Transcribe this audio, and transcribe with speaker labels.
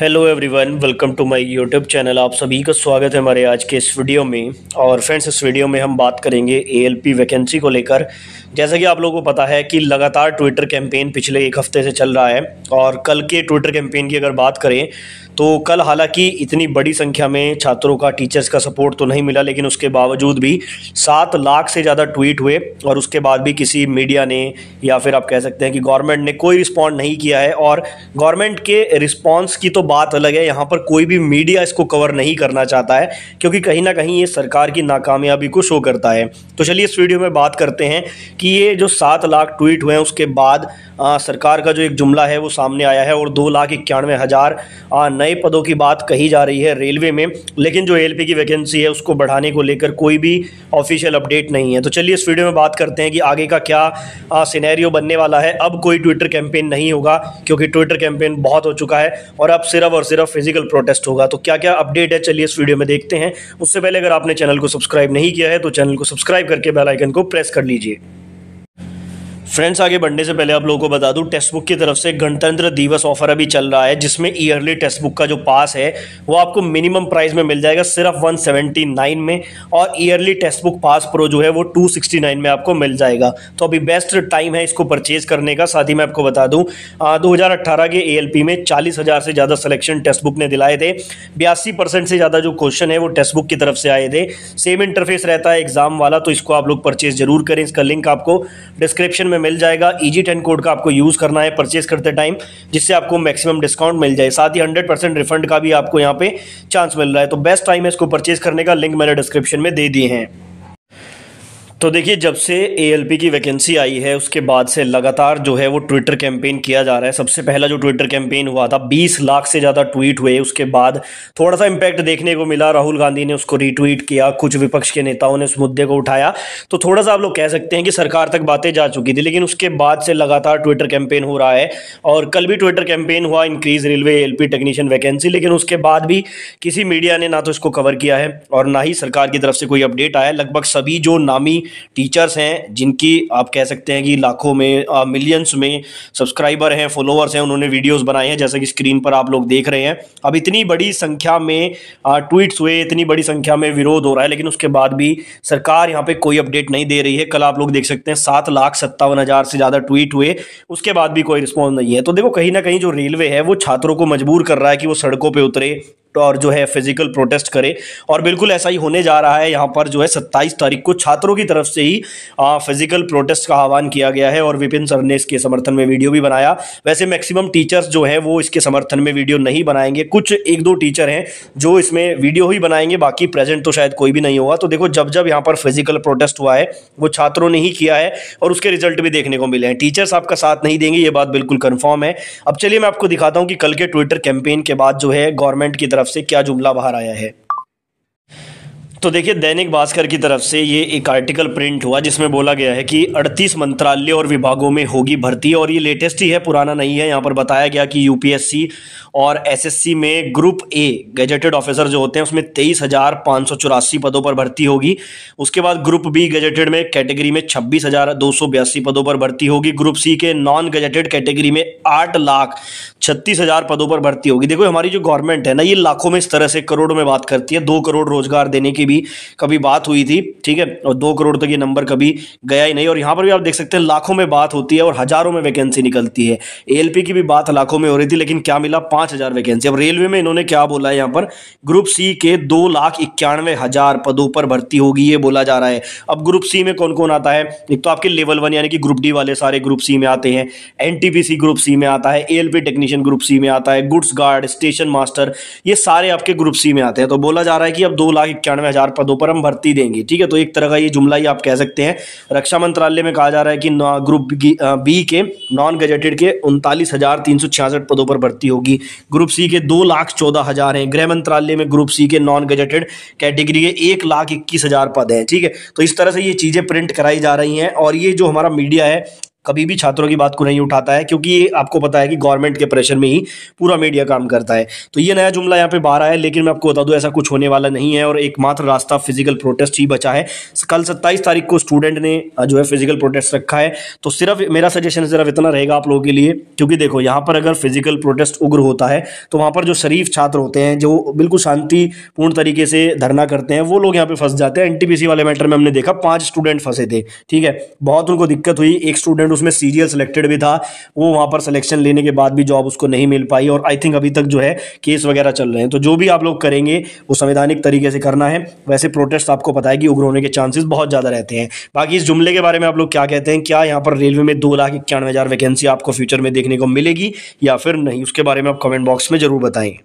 Speaker 1: hello everyone welcome to my YouTube channel आप सभी का स्वागत है हमारे आज के इस वीडियो में और फ्रेंड्स इस वीडियो में हम बात करेंगे एएलपी वैकेंसी को लेकर जैसा कि आप लोगों को पता है कि लगातार ट्विटर कैंपेन पिछले एक हफ्ते से चल रहा है और कल के ट्विटर कैंपेन की अगर बात करें तो कल हालांकि इतनी बड़ी संख्या में छात्रों का टीचर्स का सपोर्ट तो नहीं मिला लेकिन उसके बावजूद भी सात लाख से ज़्यादा ट्वीट हुए और उसके बाद भी किसी मीडिया ने या फिर आप कह सकते हैं कि गवर्नमेंट ने कोई रिस्पॉन्ड नहीं किया है और गवर्नमेंट के रिस्पॉन्स की तो बात अलग है यहाँ पर कोई भी मीडिया इसको कवर नहीं करना चाहता है क्योंकि कहीं ना कहीं ये सरकार की नाकामयाबी को शो करता है तो चलिए इस वीडियो में बात करते हैं कि ये जो सात लाख ट्वीट हुए हैं उसके बाद आ, सरकार का जो एक जुमला है वो सामने आया है और दो लाख इक्यानवे हज़ार नए पदों की बात कही जा रही है रेलवे में लेकिन जो एल की वैकेंसी है उसको बढ़ाने को लेकर कोई भी ऑफिशियल अपडेट नहीं है तो चलिए इस वीडियो में बात करते हैं कि आगे का क्या सिनेरियो बनने वाला है अब कोई ट्विटर कैंपेन नहीं होगा क्योंकि ट्विटर कैंपेन बहुत हो चुका है और अब सिर्फ सिर्फ और सिर्फ फिजिकल प्रोटेस्ट होगा तो क्या क्या अपडेट है चलिए इस वीडियो में देखते हैं उससे पहले अगर आपने चैनल को सब्सक्राइब नहीं किया है तो चैनल को सब्सक्राइब करके बेलाइकन को प्रेस कर लीजिए फ्रेंड्स आगे बढ़ने से पहले आप लोगों को बता दूं टेक्स्ट बुक की तरफ से गणतंत्र दिवस ऑफर अभी चल रहा है जिसमें ईयरली टेक्स्ट बुक का जो पास है वो आपको मिनिमम प्राइस में मिल जाएगा सिर्फ 179 में और yearly text book pass pro जो है वो 269 में आपको मिल जाएगा तो अभी बेस्ट टाइम है इसको परचेज करने का साथ ही मैं आपको बता दूँ दो के ए में चालीस से ज़्यादा सलेक्शन टेक्स्ट बुक ने दिलाए थे बयासी से ज़्यादा जो क्वेश्चन है वो टेक्स्ट बुक की तरफ से आए थे सेम इंटरफेस रहता है एग्जाम वाला तो इसको आप लोग परचेज जरूर करें इसका लिंक आपको डिस्क्रिप्शन में मिल जाएगा ईजी टेन कोड का आपको यूज़ करना है परचेस करते टाइम जिससे आपको मैक्सिमम डिस्काउंट मिल जाए साथ ही हंड्रेड परसेंट रिफंड का भी आपको यहाँ पे चांस मिल रहा है तो बेस्ट टाइम है इसको परचेस करने का लिंक मैंने डिस्क्रिप्शन में दे दिए हैं तो देखिए जब से ए की वैकेंसी आई है उसके बाद से लगातार जो है वो ट्विटर कैंपेन किया जा रहा है सबसे पहला जो ट्विटर कैंपेन हुआ था 20 लाख से ज़्यादा ट्वीट हुए उसके बाद थोड़ा सा इम्पैक्ट देखने को मिला राहुल गांधी ने उसको रीट्वीट किया कुछ विपक्ष के नेताओं ने उस मुद्दे को उठाया तो थोड़ा सा आप लोग कह सकते हैं कि सरकार तक बातें जा चुकी थी लेकिन उसके बाद से लगातार ट्विटर कैंपेन हो रहा है और कल भी ट्विटर कैंपेन हुआ increase railway L technician vacancy लेकिन उसके बाद भी किसी मीडिया ने ना तो इसको कवर किया है और ना ही सरकार की तरफ से कोई अपडेट आया लगभग सभी जो नामी टीचर्स हैं जिनकी आप कह सकते हैं कि लाखों में मिलियंस में सब्सक्राइबर हैं फॉलोअर्स हैं उन्होंने वीडियोस बनाए हैं जैसा कि स्क्रीन पर आप लोग देख रहे हैं अब इतनी बड़ी संख्या में ट्वीट्स हुए इतनी बड़ी संख्या में विरोध हो रहा है लेकिन उसके बाद भी सरकार यहाँ पर कोई अपडेट नहीं दे रही है कल आप लोग देख सकते हैं सात लाख सत्तावन हज़ार से ज़्यादा ट्वीट हुए उसके बाद भी कोई रिस्पॉन्स नहीं है तो देखो कहीं ना कहीं जो रेलवे है वो छात्रों को मजबूर कर रहा है कि वो सड़कों पर उतरे और जो है फिजिकल प्रोटेस्ट करे और बिल्कुल ऐसा ही होने जा रहा है यहाँ पर जो है सत्ताईस तारीख को छात्रों की तरफ से ही आ, फिजिकल प्रोटेस्ट का आह्वान किया गया है और विपिन सर ने इसके समर्थन में वीडियो भी बनाया वैसे मैक्सिमम टीचर्स जो है वो इसके समर्थन में वीडियो नहीं बनाएंगे कुछ एक दो टीचर हैं जो इसमें वीडियो ही बनाएंगे बाकी प्रेजेंट तो शायद कोई भी नहीं होगा तो देखो जब जब यहाँ पर फिजिकल प्रोटेस्ट हुआ है वो छात्रों ने ही किया है और उसके रिजल्ट भी देखने को मिले हैं टीचर्स आपका साथ नहीं देंगे ये बात बिल्कुल कन्फर्म है अब चलिए मैं आपको दिखाता हूँ कि कल के ट्विटर कैंपेन के बाद जो है गवर्नमेंट की तरफ तरफ से क्या जुमला बाहर आया है तो देखिए दैनिक भास्कर की तरफ से ये एक आर्टिकल प्रिंट हुआ जिसमें बोला गया है कि 38 मंत्रालय और विभागों में होगी भर्ती और ये लेटेस्ट ही है पुराना नहीं है यहाँ पर बताया गया कि यूपीएससी और एसएससी में ग्रुप ए गजेटेड ऑफिसर जो होते हैं उसमें तेईस पदों पर भर्ती होगी उसके बाद ग्रुप बी गजेटेड में कैटेगरी में छब्बीस पदों पर भर्ती होगी ग्रुप सी के नॉन गजेटेड कैटेगरी में आठ लाख छत्तीस हजार पदों पर भर्ती होगी देखो हमारी जो गवर्नमेंट है ना ये लाखों में इस तरह से करोड़ों में बात करती है दो करोड़ रोजगार देने की भी कभी बात हुई थी ठीक है और दो करोड़ तक ये नंबर कभी गया ही नहीं और यहाँ पर भी आप देख सकते हैं लाखों में बात होती है और हज़ारों में वैकेंसी निकलती है ए की भी बात लाखों में हो रही थी लेकिन क्या मिला पाँच वैकेंसी अब रेलवे में इन्होंने क्या बोला है यहाँ पर ग्रुप सी के दो पदों पर भर्ती होगी ये बोला जा रहा है अब ग्रुप सी में कौन कौन आता है एक तो आपके लेवल वन यानी कि ग्रुप डी वाले सारे ग्रुप सी में आते हैं एनटीपीसी ग्रुप सी में आता है एएलपी टेक्नीशियन ग्रुप सी में आता है गुड्स गार्ड स्टेशन मास्टर ये सारे आपके ग्रुप सी में आते हैं तो बोला जा रहा है कि अब दो लाख इक्यानवे हजार पदों पर हम भर्ती देंगे ठीक है तो एक तरह का ये जुमला ही आप कह सकते हैं रक्षा मंत्रालय में कहा जा रहा है कि ग्रुप बी के नॉन गजेटेड के उनतालीस हजार तीन सौ छियासठ पदों पर भर्ती होगी ग्रुप सी के दो लाख चौदह हजार हैं गृह मंत्रालय में ग्रुप सी के नॉन गजेटेड कैटेगरी के एक लाख इक्कीस हजार पद हैं ठीक है तो इस तरह से ये चीज़ें प्रिंट कराई जा रही हैं और ये जो हमारा मीडिया है कभी भी छात्रों की बात को नहीं उठाता है क्योंकि आपको पता है कि गवर्नमेंट के प्रेशर में ही पूरा मीडिया काम करता है तो ये नया जुमला यहाँ पे बाहर आया लेकिन मैं आपको बता दूँ ऐसा कुछ होने वाला नहीं है और एकमात्र रास्ता फिजिकल प्रोटेस्ट ही बचा है कल सत्ताईस तारीख को स्टूडेंट ने जो है फिजिकल प्रोटेस्ट रखा है तो सिर्फ मेरा सजेशन सिर्फ इतना रहेगा आप लोगों के लिए क्योंकि देखो यहाँ पर अगर फिजिकल प्रोटेस्ट उग्र होता है तो वहाँ पर जो शरीफ छात्र होते हैं जो बिल्कुल शांतिपूर्ण तरीके से धरना करते हैं वो लोग यहाँ पे फंस जाते हैं एन वाले मैटर में हमने देखा पांच स्टूडेंट फंसे थे ठीक है बहुत उनको दिक्कत हुई एक स्टूडेंट स्टूडेंट उसमें सीरियल सेलेक्टेड भी था वो वहाँ पर सिलेक्शन लेने के बाद भी जॉब उसको नहीं मिल पाई और आई थिंक अभी तक जो है केस वगैरह चल रहे हैं तो जो भी आप लोग करेंगे वो संवैधानिक तरीके से करना है वैसे प्रोटेस्ट आपको पता है कि उग्र होने के चांसेस बहुत ज़्यादा रहते हैं बाकी इस जुमले के बारे में आप लोग क्या कहते हैं क्या यहाँ पर रेलवे में दो लाख इक्यानवे हज़ार वैकेंसी आपको फ्यूचर में देखने को मिलेगी या फिर नहीं उसके बारे में आप कमेंट बॉक्स में ज़रूर बताएँ